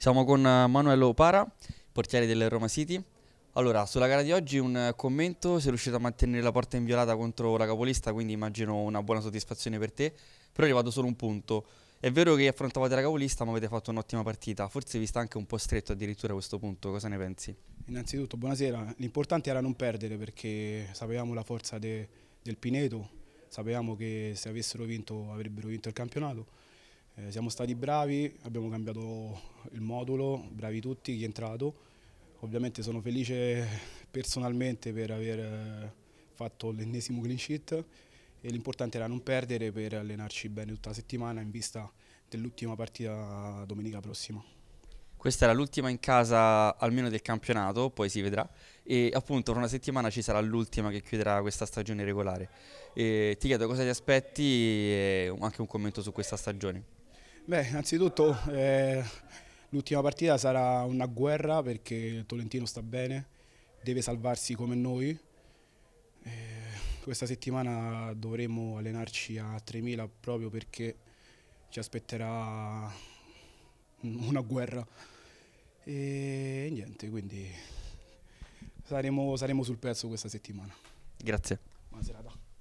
Siamo con eh, Manuel Opara, portiere del Roma City. Allora, sulla gara di oggi un eh, commento, sei riuscito a mantenere la porta inviolata contro la capolista, quindi immagino una buona soddisfazione per te, però è arrivato solo un punto. È vero che affrontavate la capolista, ma avete fatto un'ottima partita, forse vi sta anche un po' stretto addirittura a questo punto, cosa ne pensi? Innanzitutto, buonasera, l'importante era non perdere perché sapevamo la forza de, del Pineto, sapevamo che se avessero vinto avrebbero vinto il campionato, eh, siamo stati bravi, abbiamo cambiato il modulo, bravi tutti, chi è entrato. Ovviamente sono felice personalmente per aver eh, fatto l'ennesimo clean sheet e l'importante era non perdere per allenarci bene tutta la settimana in vista dell'ultima partita domenica prossima. Questa era l'ultima in casa almeno del campionato, poi si vedrà, e appunto fra una settimana ci sarà l'ultima che chiuderà questa stagione regolare. E ti chiedo cosa ti aspetti e anche un commento su questa stagione. Beh, innanzitutto eh, l'ultima partita sarà una guerra perché Tolentino sta bene, deve salvarsi come noi. Eh, questa settimana dovremo allenarci a 3.000 proprio perché ci aspetterà una guerra. E niente, quindi saremo, saremo sul pezzo questa settimana. Grazie. Buona serata.